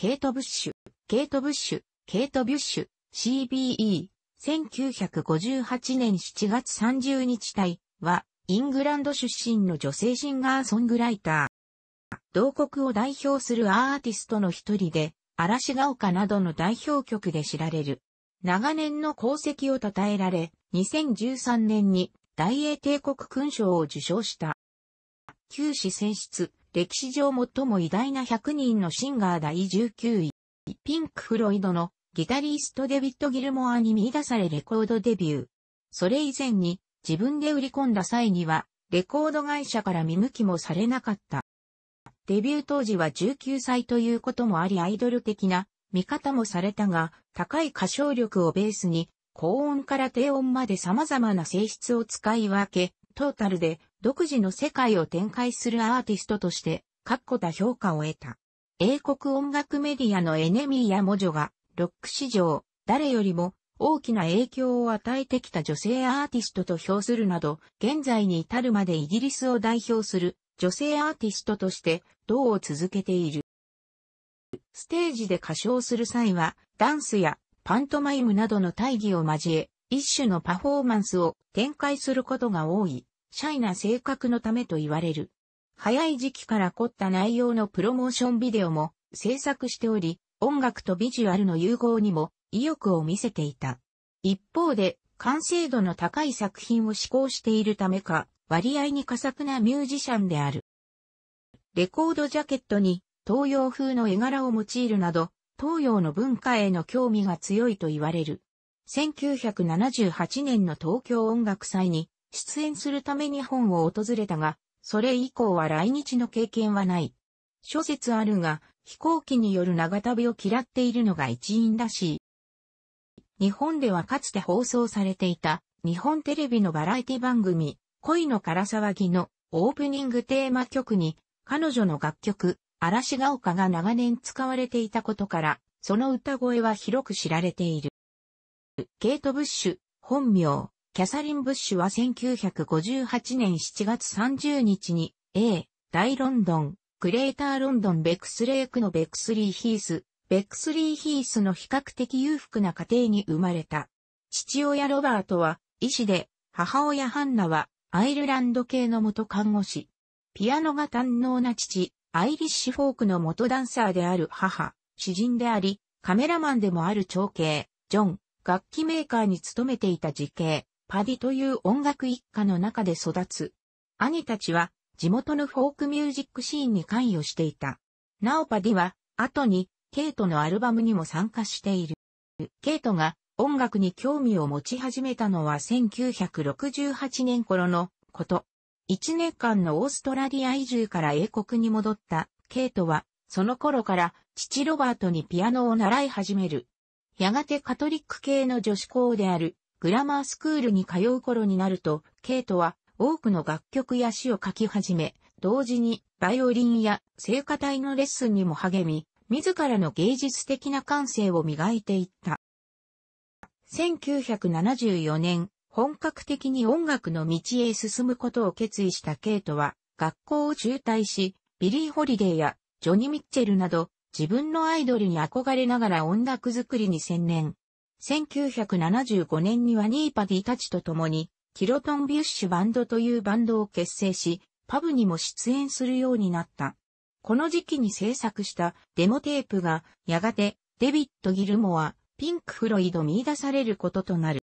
ケイト・ブッシュ、ケイト・ブッシュ、ケイト・ビュッシュ、CBE、1958年7月30日体は、イングランド出身の女性シンガーソングライター。同国を代表するアーティストの一人で、嵐が丘などの代表曲で知られる。長年の功績を称えられ、2013年に大英帝国勲章を受賞した。旧市選出、歴史上最も偉大な100人のシンガー第19位。ピンク・フロイドのギタリストデビッド・ギルモアに見出されレコードデビュー。それ以前に自分で売り込んだ際にはレコード会社から見向きもされなかった。デビュー当時は19歳ということもありアイドル的な見方もされたが、高い歌唱力をベースに高音から低音まで様々な性質を使い分け、トータルで独自の世界を展開するアーティストとして確固た評価を得た。英国音楽メディアのエネミーやモジョがロック史上誰よりも大きな影響を与えてきた女性アーティストと評するなど、現在に至るまでイギリスを代表する女性アーティストとして同を続けている。ステージで歌唱する際は、ダンスやパントマイムなどの大義を交え、一種のパフォーマンスを展開することが多い、シャイな性格のためと言われる。早い時期から凝った内容のプロモーションビデオも制作しており、音楽とビジュアルの融合にも意欲を見せていた。一方で、完成度の高い作品を志向しているためか、割合に佳作なミュージシャンである。レコードジャケットに東洋風の絵柄を用いるなど、東洋の文化への興味が強いと言われる。1978年の東京音楽祭に出演するため日本を訪れたが、それ以降は来日の経験はない。諸説あるが、飛行機による長旅を嫌っているのが一因らしい。日本ではかつて放送されていた日本テレビのバラエティ番組、恋の唐騒ぎのオープニングテーマ曲に彼女の楽曲、嵐が丘が長年使われていたことから、その歌声は広く知られている。ゲート・ブッシュ、本名、キャサリン・ブッシュは1958年7月30日に、A、大ロンドン、クレーターロンドンベクスレークのベクスリー・ヒース、ベクスリー・ヒースの比較的裕福な家庭に生まれた。父親ロバートは医師で、母親ハンナはアイルランド系の元看護師。ピアノが堪能な父、アイリッシュフォークの元ダンサーである母、詩人であり、カメラマンでもある長兄、ジョン、楽器メーカーに勤めていた時系、パディという音楽一家の中で育つ。兄たちは地元のフォークミュージックシーンに関与していた。なおパディは後にケイトのアルバムにも参加している。ケイトが音楽に興味を持ち始めたのは1968年頃のこと。1年間のオーストラリア移住から英国に戻ったケイトはその頃から父ロバートにピアノを習い始める。やがてカトリック系の女子校であるグラマースクールに通う頃になると、ケイトは多くの楽曲や詩を書き始め、同時にバイオリンや聖歌隊のレッスンにも励み、自らの芸術的な感性を磨いていった。1974年、本格的に音楽の道へ進むことを決意したケイトは、学校を中退し、ビリー・ホリデーやジョニ・ミッチェルなど、自分のアイドルに憧れながら音楽作りに専念。1975年にはニーパディたちと共に、キロトンビュッシュバンドというバンドを結成し、パブにも出演するようになった。この時期に制作したデモテープが、やがて、デビッド・ギルモア、ピンク・フロイド見出されることとなる。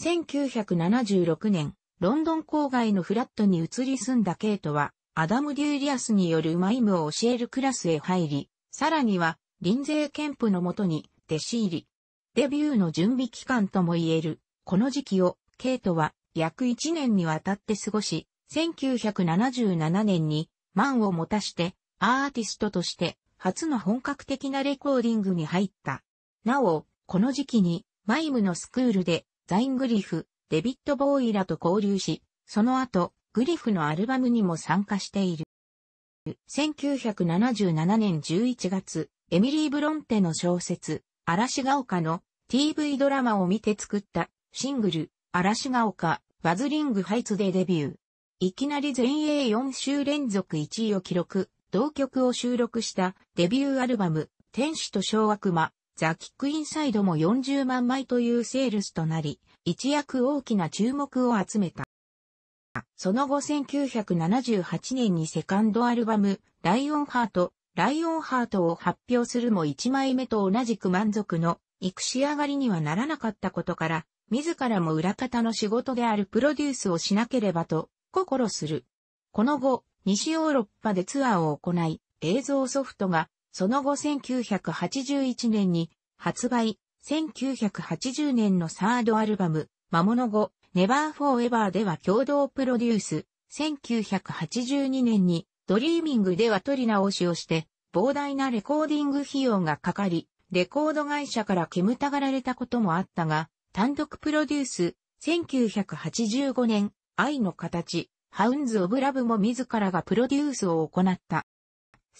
1976年、ロンドン郊外のフラットに移り住んだケイトは、アダム・デューリアスによるマイムを教えるクラスへ入り、さらには、林税憲夫のもとに弟子入り。デビューの準備期間とも言える、この時期を、ケイトは約1年にわたって過ごし、1977年に満を持たしてアーティストとして初の本格的なレコーディングに入った。なお、この時期にマイムのスクールでザイングリフ、デビット・ボーイらと交流し、その後、グリフのアルバムにも参加している。1977年11月、エミリー・ブロンテの小説、嵐が丘の TV ドラマを見て作ったシングル、嵐が丘、バズリングハイツでデビュー。いきなり全英4週連続1位を記録、同曲を収録したデビューアルバム、天使と小悪魔、ザ・キック・インサイドも40万枚というセールスとなり、一躍大きな注目を集めた。その後1978年にセカンドアルバム、ライオンハート、ライオンハートを発表するも1枚目と同じく満足の、行く仕上がりにはならなかったことから、自らも裏方の仕事であるプロデュースをしなければと、心する。この後、西ヨーロッパでツアーを行い、映像ソフトが、その後1981年に発売、1980年のサードアルバム、魔物後、ネバーフォーエバーでは共同プロデュース、1982年にドリーミングでは取り直しをして、膨大なレコーディング費用がかかり、レコード会社から煙たがられたこともあったが、単独プロデュース、1985年、愛の形、ハウンズ・オブ・ラブも自らがプロデュースを行った。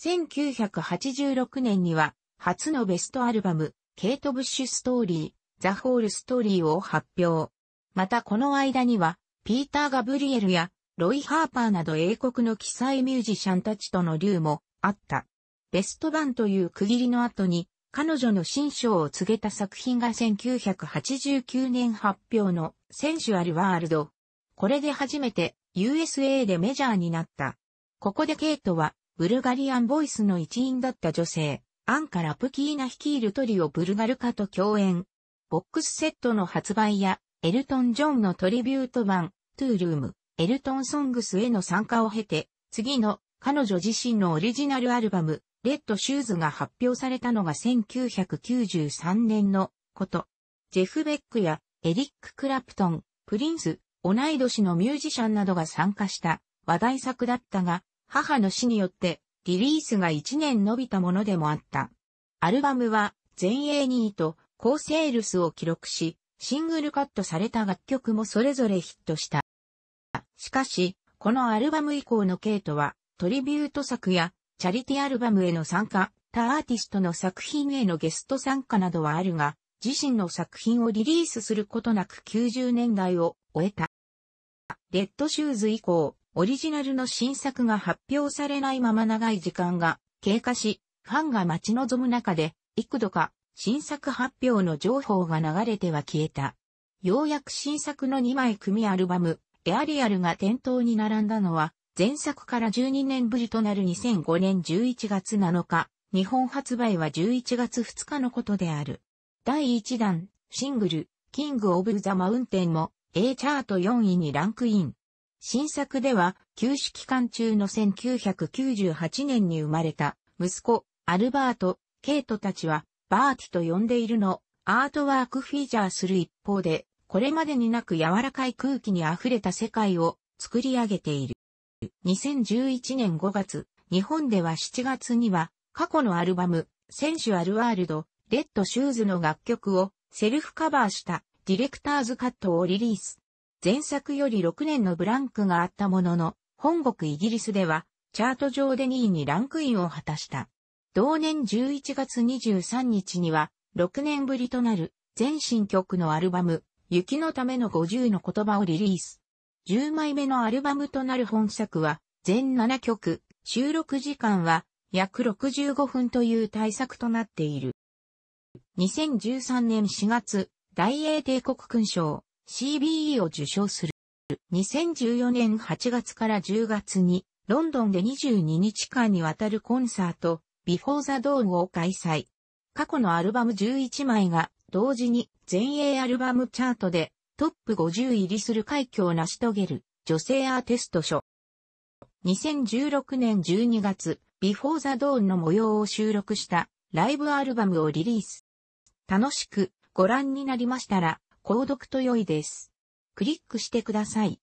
1986年には、初のベストアルバム、ケイト・ブッシュ・ストーリー、ザ・ホール・ストーリーを発表。またこの間には、ピーター・ガブリエルやロイ・ハーパーなど英国の記載ミュージシャンたちとの流もあった。ベスト版という区切りの後に、彼女の新章を告げた作品が1989年発表のセンシュアル・ワールド。これで初めて USA でメジャーになった。ここでケイトは、ブルガリアンボイスの一員だった女性、アンカ・ラプキーナ率いるトリオ・ブルガルカと共演。ボックスセットの発売やエルトン・ジョンのトリビュート版、トゥールーム、エルトン・ソングスへの参加を経て、次の彼女自身のオリジナルアルバム、レッド・シューズが発表されたのが1993年のこと。ジェフ・ベックやエリック・クラプトン、プリンス、同い年のミュージシャンなどが参加した話題作だったが、母の死によってリリースが1年伸びたものでもあった。アルバムは全英2位と高セールスを記録し、シングルカットされた楽曲もそれぞれヒットした。しかし、このアルバム以降のケイトは、トリビュート作や、チャリティアルバムへの参加、他アーティストの作品へのゲスト参加などはあるが、自身の作品をリリースすることなく90年代を終えた。レッドシューズ以降、オリジナルの新作が発表されないまま長い時間が経過し、ファンが待ち望む中で、幾度か新作発表の情報が流れては消えた。ようやく新作の2枚組アルバム、エアリアルが店頭に並んだのは、前作から12年ぶりとなる2005年11月7日、日本発売は11月2日のことである。第1弾、シングル、キング・オブ・ザ・マウンテンも A チャート4位にランクイン。新作では、休止期間中の1998年に生まれた、息子、アルバート、ケイトたちは、バーティと呼んでいるの、アートワークフィーチャーする一方で、これまでになく柔らかい空気に溢れた世界を作り上げている。2011年5月、日本では7月には、過去のアルバム、選手アルワールド、レッドシューズの楽曲をセルフカバーしたディレクターズカットをリリース。前作より6年のブランクがあったものの、本国イギリスでは、チャート上で2位にランクインを果たした。同年11月23日には、6年ぶりとなる全新曲のアルバム、雪のための50の言葉をリリース。10枚目のアルバムとなる本作は、全7曲、収録時間は約65分という大作となっている。2013年4月、大英帝国勲章 CBE を受賞する。2014年8月から10月に、ロンドンで22日間にわたるコンサート、Before the d を開催。過去のアルバム11枚が同時に全英アルバムチャートでトップ50入りする快挙を成し遂げる女性アーティスト書。2016年12月、Before the d の模様を収録したライブアルバムをリリース。楽しくご覧になりましたら、購読と良いです。クリックしてください。